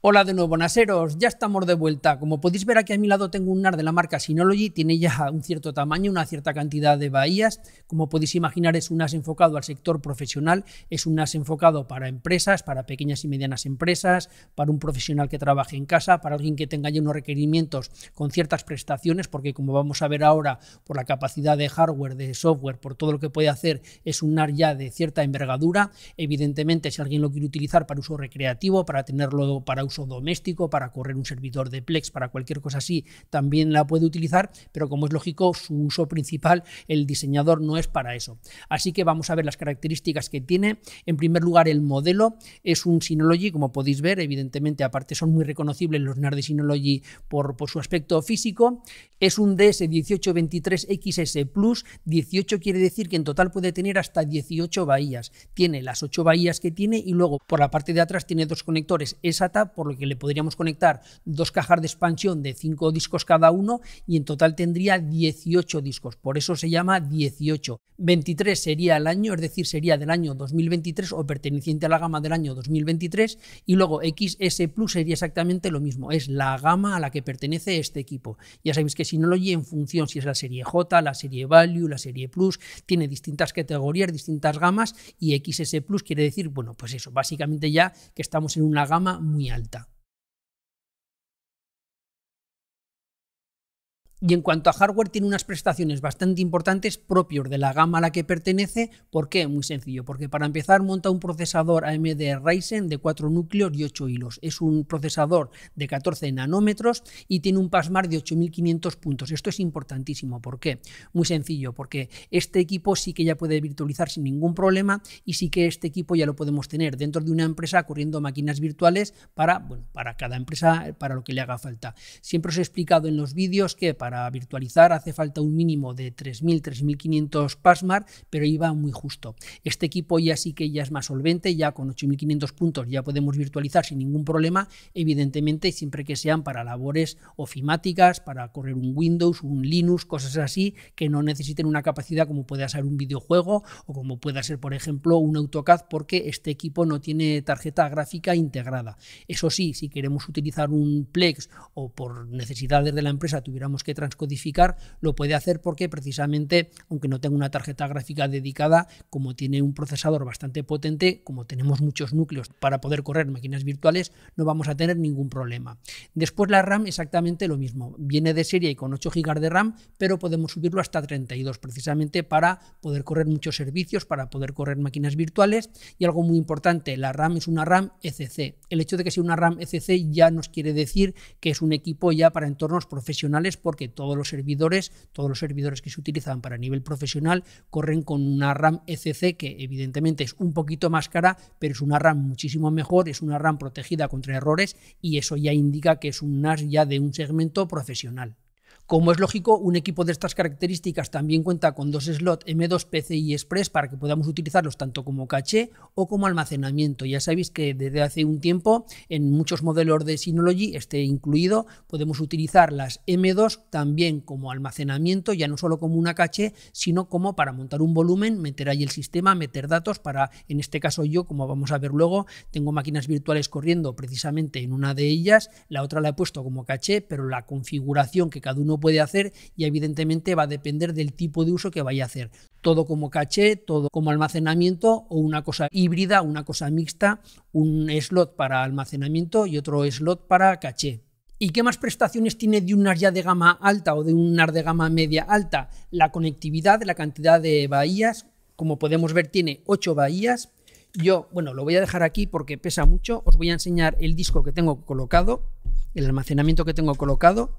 Hola de nuevo, Naseros, ya estamos de vuelta. Como podéis ver aquí a mi lado tengo un NAR de la marca Synology, tiene ya un cierto tamaño, una cierta cantidad de bahías. Como podéis imaginar es un NAS enfocado al sector profesional, es un NAS enfocado para empresas, para pequeñas y medianas empresas, para un profesional que trabaje en casa, para alguien que tenga ya unos requerimientos con ciertas prestaciones, porque como vamos a ver ahora, por la capacidad de hardware, de software, por todo lo que puede hacer, es un NAR ya de cierta envergadura. Evidentemente si alguien lo quiere utilizar para uso recreativo, para tenerlo para uso doméstico, para correr un servidor de Plex, para cualquier cosa así, también la puede utilizar, pero como es lógico, su uso principal, el diseñador, no es para eso. Así que vamos a ver las características que tiene. En primer lugar, el modelo es un Synology, como podéis ver, evidentemente, aparte son muy reconocibles los NAR de Synology por, su aspecto físico. Es un DS1823XS Plus, 18 quiere decir que en total puede tener hasta 18 bahías. Tiene las 8 bahías que tiene y luego por la parte de atrás tiene dos conectores SATA por lo que le podríamos conectar dos cajas de expansión de cinco discos cada uno y en total tendría 18 discos, por eso se llama 18. 23 sería el año, es decir, sería del año 2023 o perteneciente a la gama del año 2023 y luego XS Plus sería exactamente lo mismo, es la gama a la que pertenece este equipo. Ya sabéis que si no lo Synology en función si es la serie J, la serie Value, la serie Plus, tiene distintas categorías, distintas gamas y XS Plus quiere decir, bueno, pues eso, básicamente ya que estamos en una gama muy alta. Y en cuanto a hardware, tiene unas prestaciones bastante importantes propios de la gama a la que pertenece. ¿Por qué? Muy sencillo, porque para empezar monta un procesador AMD Ryzen de 4 núcleos y 8 hilos. Es un procesador de 14 nanómetros y tiene un PASMAR de 8500 puntos. Esto es importantísimo. ¿Por qué? Muy sencillo, porque este equipo sí que ya puede virtualizar sin ningún problema y sí que este equipo ya lo podemos tener dentro de una empresa corriendo máquinas virtuales para, bueno, para cada empresa, para lo que le haga falta. Siempre os he explicado en los vídeos que para para virtualizar hace falta un mínimo de 3.000, 3.500 Pasmar, pero iba muy justo. Este equipo ya sí que ya es más solvente, ya con 8.500 puntos ya podemos virtualizar sin ningún problema, evidentemente siempre que sean para labores ofimáticas, para correr un Windows, un Linux, cosas así, que no necesiten una capacidad como pueda ser un videojuego o como pueda ser, por ejemplo, un AutoCAD, porque este equipo no tiene tarjeta gráfica integrada. Eso sí, si queremos utilizar un Plex o por necesidades de la empresa tuviéramos que transcodificar, lo puede hacer porque precisamente, aunque no tenga una tarjeta gráfica dedicada, como tiene un procesador bastante potente, como tenemos muchos núcleos para poder correr máquinas virtuales, no vamos a tener ningún problema. Después la RAM exactamente lo mismo, viene de serie y con 8 GB de RAM, pero podemos subirlo hasta 32 precisamente para poder correr muchos servicios, para poder correr máquinas virtuales y algo muy importante, la RAM es una RAM ECC. El hecho de que sea una RAM ECC ya nos quiere decir que es un equipo ya para entornos profesionales porque todos los servidores, todos los servidores que se utilizan para nivel profesional, corren con una RAM ECC que evidentemente es un poquito más cara, pero es una RAM muchísimo mejor, es una RAM protegida contra errores y eso ya indica que es un NAS ya de un segmento profesional. Como es lógico, un equipo de estas características también cuenta con dos slots M2 PCI Express para que podamos utilizarlos tanto como caché o como almacenamiento. Ya sabéis que desde hace un tiempo en muchos modelos de Synology, este incluido, podemos utilizar las M2 también como almacenamiento, ya no solo como una caché, sino como para montar un volumen, meter ahí el sistema, meter datos para, en este caso yo, como vamos a ver luego, tengo máquinas virtuales corriendo precisamente en una de ellas, la otra la he puesto como caché, pero la configuración que cada uno puede hacer y evidentemente va a depender del tipo de uso que vaya a hacer. Todo como caché, todo como almacenamiento o una cosa híbrida, una cosa mixta, un slot para almacenamiento y otro slot para caché. ¿Y qué más prestaciones tiene de un NAS ya de gama alta o de un ar de gama media alta? La conectividad, la cantidad de bahías, como podemos ver tiene 8 bahías. Yo, bueno, lo voy a dejar aquí porque pesa mucho. Os voy a enseñar el disco que tengo colocado, el almacenamiento que tengo colocado.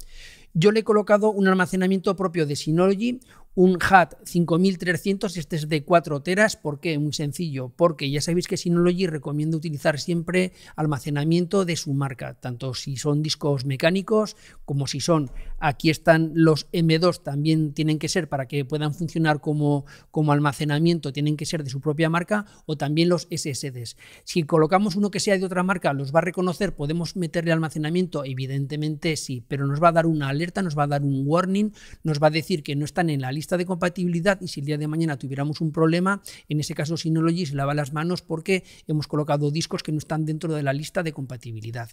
Yo le he colocado un almacenamiento propio de Synology, un HAT 5300, este es de 4 teras, ¿por qué? Muy sencillo, porque ya sabéis que Synology recomienda utilizar siempre almacenamiento de su marca, tanto si son discos mecánicos como si son, aquí están los M2, también tienen que ser para que puedan funcionar como, como almacenamiento, tienen que ser de su propia marca o también los SSDs. Si colocamos uno que sea de otra marca, ¿los va a reconocer? ¿Podemos meterle almacenamiento? Evidentemente sí, pero nos va a dar una alerta, nos va a dar un warning, nos va a decir que no están en la lista lista de compatibilidad y si el día de mañana tuviéramos un problema, en ese caso Synology se lava las manos porque hemos colocado discos que no están dentro de la lista de compatibilidad.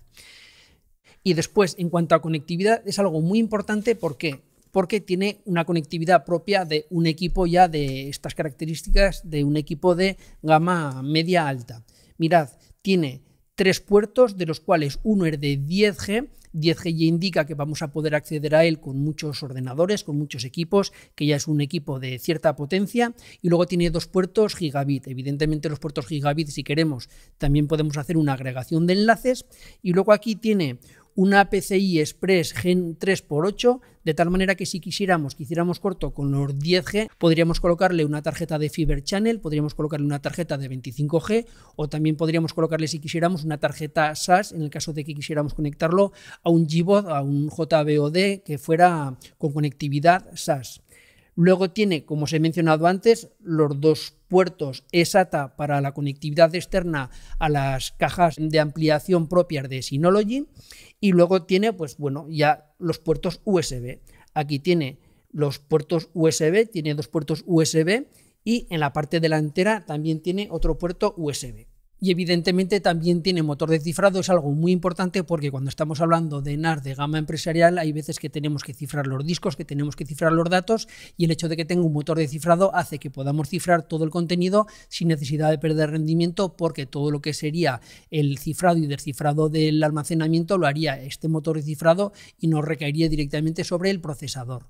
Y después, en cuanto a conectividad, es algo muy importante porque porque tiene una conectividad propia de un equipo ya de estas características, de un equipo de gama media alta. Mirad, tiene tres puertos, de los cuales uno es de 10G 10G ya indica que vamos a poder acceder a él con muchos ordenadores, con muchos equipos, que ya es un equipo de cierta potencia, y luego tiene dos puertos gigabit. Evidentemente los puertos gigabit, si queremos, también podemos hacer una agregación de enlaces, y luego aquí tiene una PCI Express Gen 3x8, de tal manera que si quisiéramos que hiciéramos corto con los 10G, podríamos colocarle una tarjeta de Fiber Channel, podríamos colocarle una tarjeta de 25G o también podríamos colocarle si quisiéramos una tarjeta SAS en el caso de que quisiéramos conectarlo a un Gbot, a un JBOD que fuera con conectividad SAS. Luego tiene, como os he mencionado antes, los dos puertos ESATA para la conectividad externa a las cajas de ampliación propias de Synology y luego tiene, pues bueno, ya los puertos USB. Aquí tiene los puertos USB, tiene dos puertos USB y en la parte delantera también tiene otro puerto USB. Y evidentemente también tiene motor de cifrado, es algo muy importante porque cuando estamos hablando de NAR de gama empresarial hay veces que tenemos que cifrar los discos, que tenemos que cifrar los datos y el hecho de que tenga un motor de cifrado hace que podamos cifrar todo el contenido sin necesidad de perder rendimiento porque todo lo que sería el cifrado y descifrado del almacenamiento lo haría este motor de cifrado y nos recaería directamente sobre el procesador.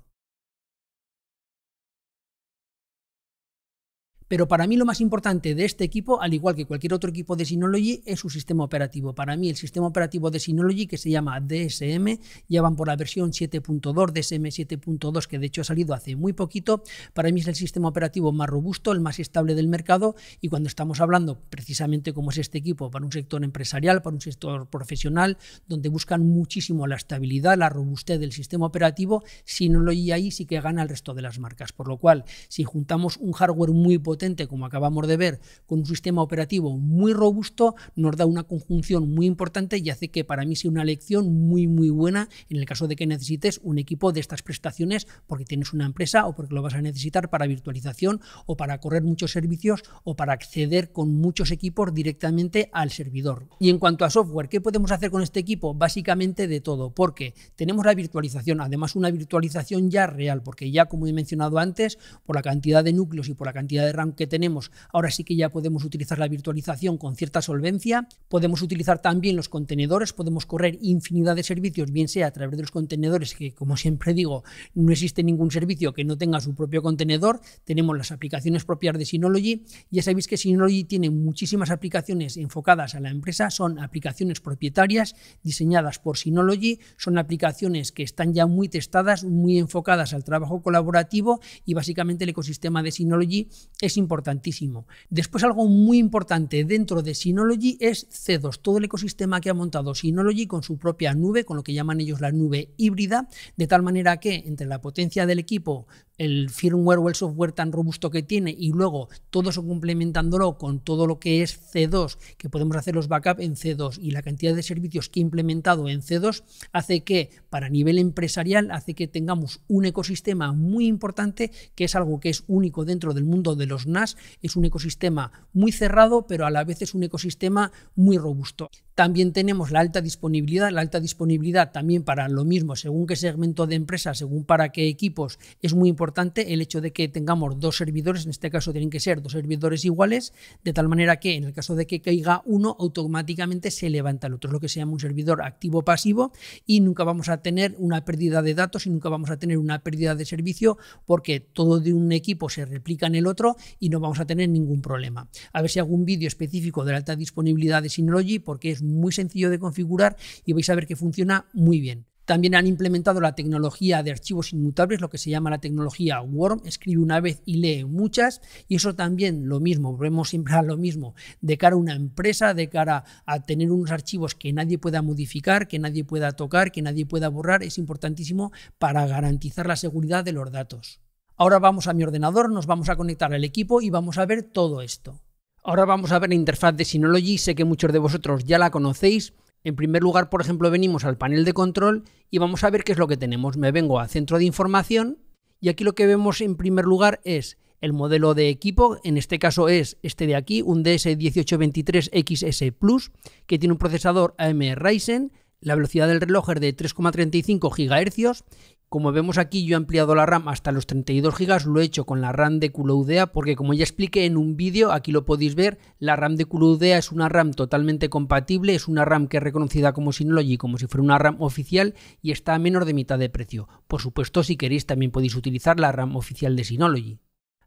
Pero para mí lo más importante de este equipo, al igual que cualquier otro equipo de Synology, es su sistema operativo. Para mí el sistema operativo de Synology, que se llama DSM, ya van por la versión 7.2, DSM 7.2, que de hecho ha salido hace muy poquito, para mí es el sistema operativo más robusto, el más estable del mercado y cuando estamos hablando precisamente como es este equipo, para un sector empresarial, para un sector profesional, donde buscan muchísimo la estabilidad, la robustez del sistema operativo, Synology ahí sí que gana al resto de las marcas. Por lo cual, si juntamos un hardware muy potente, como acabamos de ver, con un sistema operativo muy robusto, nos da una conjunción muy importante y hace que para mí sea una lección muy, muy buena en el caso de que necesites un equipo de estas prestaciones porque tienes una empresa o porque lo vas a necesitar para virtualización o para correr muchos servicios o para acceder con muchos equipos directamente al servidor. Y en cuanto a software, ¿qué podemos hacer con este equipo? Básicamente de todo, porque tenemos la virtualización, además una virtualización ya real, porque ya como he mencionado antes, por la cantidad de núcleos y por la cantidad de RAM que tenemos, ahora sí que ya podemos utilizar la virtualización con cierta solvencia, podemos utilizar también los contenedores, podemos correr infinidad de servicios, bien sea a través de los contenedores, que como siempre digo, no existe ningún servicio que no tenga su propio contenedor, tenemos las aplicaciones propias de Synology, ya sabéis que Synology tiene muchísimas aplicaciones enfocadas a la empresa, son aplicaciones propietarias diseñadas por Synology, son aplicaciones que están ya muy testadas, muy enfocadas al trabajo colaborativo y básicamente el ecosistema de Synology es importantísimo. Después algo muy importante dentro de Synology es C2, todo el ecosistema que ha montado Synology con su propia nube, con lo que llaman ellos la nube híbrida, de tal manera que entre la potencia del equipo, el firmware o el software tan robusto que tiene y luego todo eso complementándolo con todo lo que es C2, que podemos hacer los backups en C2 y la cantidad de servicios que he implementado en C2 hace que para nivel empresarial hace que tengamos un ecosistema muy importante que es algo que es único dentro del mundo de los NAS, es un ecosistema muy cerrado pero a la vez es un ecosistema muy robusto. También tenemos la alta disponibilidad, la alta disponibilidad también para lo mismo, según qué segmento de empresa, según para qué equipos, es muy importante el hecho de que tengamos dos servidores, en este caso tienen que ser dos servidores iguales, de tal manera que en el caso de que caiga uno, automáticamente se levanta el otro, es lo que se llama un servidor activo-pasivo y nunca vamos a tener una pérdida de datos y nunca vamos a tener una pérdida de servicio porque todo de un equipo se replica en el otro y no vamos a tener ningún problema. A ver si hago un vídeo específico de la alta disponibilidad de Synology porque es muy sencillo de configurar y vais a ver que funciona muy bien. También han implementado la tecnología de archivos inmutables, lo que se llama la tecnología Worm, escribe una vez y lee muchas, y eso también lo mismo, volvemos siempre a lo mismo, de cara a una empresa, de cara a tener unos archivos que nadie pueda modificar, que nadie pueda tocar, que nadie pueda borrar, es importantísimo para garantizar la seguridad de los datos. Ahora vamos a mi ordenador, nos vamos a conectar al equipo y vamos a ver todo esto. Ahora vamos a ver la interfaz de Synology, sé que muchos de vosotros ya la conocéis. En primer lugar, por ejemplo, venimos al panel de control y vamos a ver qué es lo que tenemos. Me vengo a centro de información y aquí lo que vemos en primer lugar es el modelo de equipo, en este caso es este de aquí, un DS1823XS Plus, que tiene un procesador AM Ryzen, la velocidad del reloj es de 3,35 GHz. Como vemos aquí, yo he ampliado la RAM hasta los 32 GB, lo he hecho con la RAM de QLoudea porque como ya expliqué en un vídeo, aquí lo podéis ver, la RAM de CulouDea es una RAM totalmente compatible, es una RAM que es reconocida como Synology, como si fuera una RAM oficial y está a menos de mitad de precio. Por supuesto, si queréis también podéis utilizar la RAM oficial de Synology.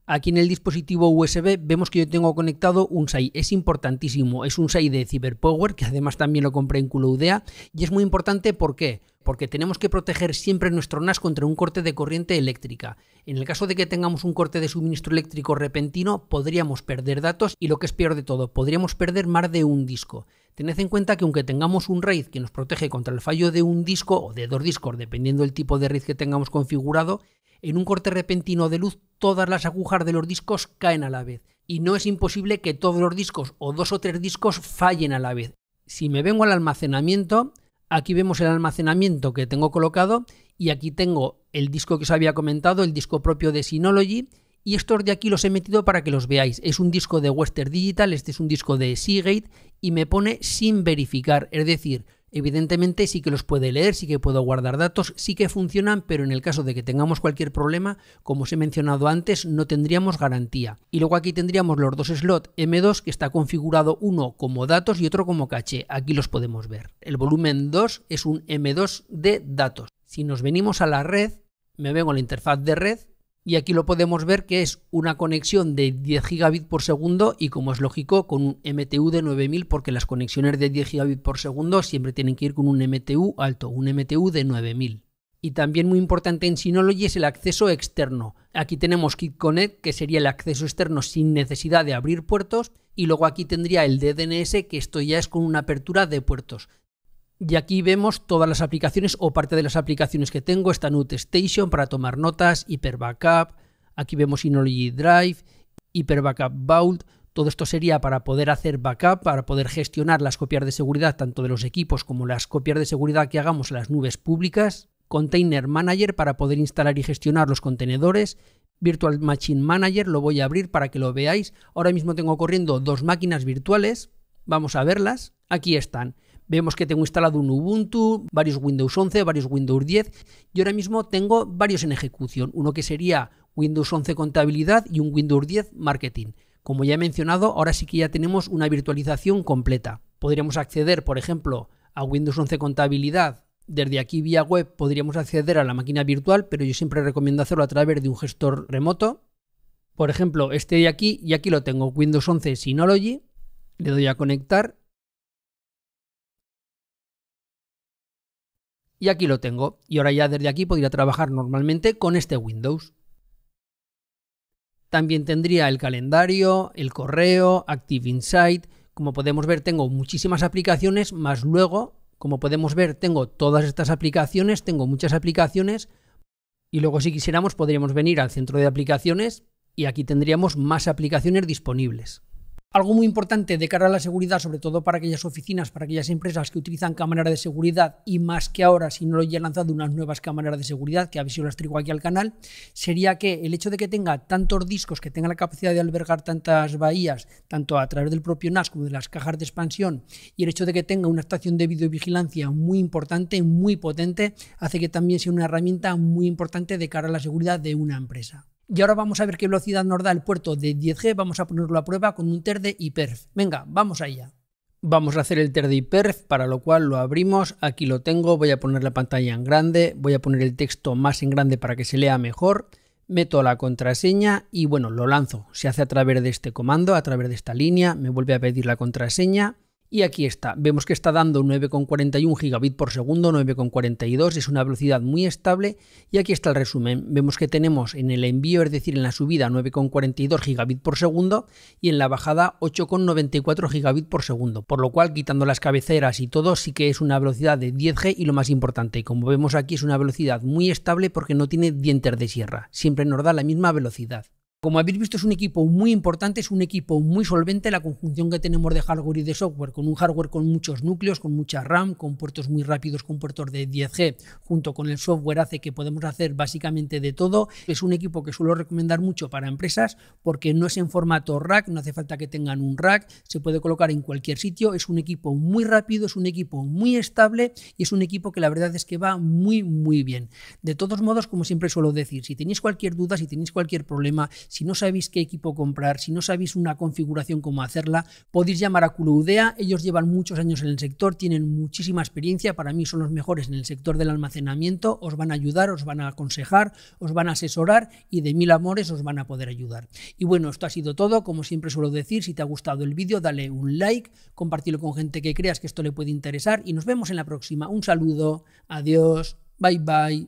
Aquí en el dispositivo USB vemos que yo tengo conectado un SAI. Es importantísimo. Es un SAI de Cyberpower, que además también lo compré en Culoudea. Y es muy importante, ¿por qué? Porque tenemos que proteger siempre nuestro NAS contra un corte de corriente eléctrica. En el caso de que tengamos un corte de suministro eléctrico repentino, podríamos perder datos y lo que es peor de todo, podríamos perder más de un disco. Tened en cuenta que aunque tengamos un RAID que nos protege contra el fallo de un disco o de dos discos, dependiendo del tipo de RAID que tengamos configurado, en un corte repentino de luz, todas las agujas de los discos caen a la vez. Y no es imposible que todos los discos o dos o tres discos fallen a la vez. Si me vengo al almacenamiento, aquí vemos el almacenamiento que tengo colocado y aquí tengo el disco que os había comentado, el disco propio de Synology y estos de aquí los he metido para que los veáis. Es un disco de Western Digital, este es un disco de Seagate y me pone sin verificar, es decir, Evidentemente sí que los puede leer, sí que puedo guardar datos, sí que funcionan, pero en el caso de que tengamos cualquier problema, como os he mencionado antes, no tendríamos garantía. Y luego aquí tendríamos los dos slots M2 que está configurado uno como datos y otro como caché. Aquí los podemos ver. El volumen 2 es un M2 de datos. Si nos venimos a la red, me vengo a la interfaz de red y aquí lo podemos ver que es una conexión de 10 gigabit por segundo y como es lógico con un MTU de 9000 porque las conexiones de 10 gigabit por segundo siempre tienen que ir con un MTU alto, un MTU de 9000. Y también muy importante en Synology es el acceso externo. Aquí tenemos KitConnect, que sería el acceso externo sin necesidad de abrir puertos, y luego aquí tendría el DDNS, que esto ya es con una apertura de puertos. Y aquí vemos todas las aplicaciones o parte de las aplicaciones que tengo. Está Note Station para tomar notas, Hyper Backup. Aquí vemos Synology Drive, Hyper Backup Vault. Todo esto sería para poder hacer backup, para poder gestionar las copias de seguridad tanto de los equipos como las copias de seguridad que hagamos en las nubes públicas. Container Manager para poder instalar y gestionar los contenedores. Virtual Machine Manager lo voy a abrir para que lo veáis. Ahora mismo tengo corriendo dos máquinas virtuales. Vamos a verlas. Aquí están. Vemos que tengo instalado un Ubuntu, varios Windows 11, varios Windows 10 y ahora mismo tengo varios en ejecución. Uno que sería Windows 11 Contabilidad y un Windows 10 Marketing. Como ya he mencionado, ahora sí que ya tenemos una virtualización completa. Podríamos acceder, por ejemplo, a Windows 11 Contabilidad. Desde aquí vía web podríamos acceder a la máquina virtual, pero yo siempre recomiendo hacerlo a través de un gestor remoto. Por ejemplo, este de aquí, y aquí lo tengo, Windows 11 Synology. Le doy a conectar Y aquí lo tengo. Y ahora ya desde aquí podría trabajar normalmente con este Windows. También tendría el calendario, el correo, Active Insight. Como podemos ver, tengo muchísimas aplicaciones, más luego, como podemos ver, tengo todas estas aplicaciones, tengo muchas aplicaciones. Y luego, si quisiéramos, podríamos venir al centro de aplicaciones y aquí tendríamos más aplicaciones disponibles. Algo muy importante de cara a la seguridad, sobre todo para aquellas oficinas, para aquellas empresas que utilizan cámaras de seguridad y más que ahora, si no lo he lanzado unas nuevas cámaras de seguridad, que a ver las traigo aquí al canal, sería que el hecho de que tenga tantos discos, que tenga la capacidad de albergar tantas bahías, tanto a través del propio NAS como de las cajas de expansión, y el hecho de que tenga una estación de videovigilancia muy importante, muy potente, hace que también sea una herramienta muy importante de cara a la seguridad de una empresa. Y ahora vamos a ver qué velocidad nos da el puerto de 10G. Vamos a ponerlo a prueba con un Terde y Perf. Venga, vamos allá. Vamos a hacer el Terde y Perf, para lo cual lo abrimos. Aquí lo tengo. Voy a poner la pantalla en grande. Voy a poner el texto más en grande para que se lea mejor. Meto la contraseña y bueno, lo lanzo. Se hace a través de este comando, a través de esta línea. Me vuelve a pedir la contraseña y aquí está, vemos que está dando 9,41 gigabit por segundo, 9,42, es una velocidad muy estable. Y aquí está el resumen, vemos que tenemos en el envío, es decir, en la subida 9,42 gigabit por segundo y en la bajada 8,94 gigabit por segundo. Por lo cual, quitando las cabeceras y todo, sí que es una velocidad de 10G y lo más importante, como vemos aquí es una velocidad muy estable porque no tiene dientes de sierra, siempre nos da la misma velocidad. Como habéis visto, es un equipo muy importante, es un equipo muy solvente. La conjunción que tenemos de hardware y de software, con un hardware con muchos núcleos, con mucha RAM, con puertos muy rápidos, con puertos de 10G, junto con el software, hace que podemos hacer básicamente de todo. Es un equipo que suelo recomendar mucho para empresas porque no es en formato rack, no hace falta que tengan un rack, se puede colocar en cualquier sitio. Es un equipo muy rápido, es un equipo muy estable y es un equipo que la verdad es que va muy, muy bien. De todos modos, como siempre suelo decir, si tenéis cualquier duda, si tenéis cualquier problema, si no sabéis qué equipo comprar, si no sabéis una configuración, cómo hacerla, podéis llamar a Culoudea. Ellos llevan muchos años en el sector, tienen muchísima experiencia. Para mí son los mejores en el sector del almacenamiento. Os van a ayudar, os van a aconsejar, os van a asesorar y de mil amores os van a poder ayudar. Y bueno, esto ha sido todo. Como siempre suelo decir, si te ha gustado el vídeo, dale un like, compartirlo con gente que creas que esto le puede interesar y nos vemos en la próxima. Un saludo, adiós, bye bye.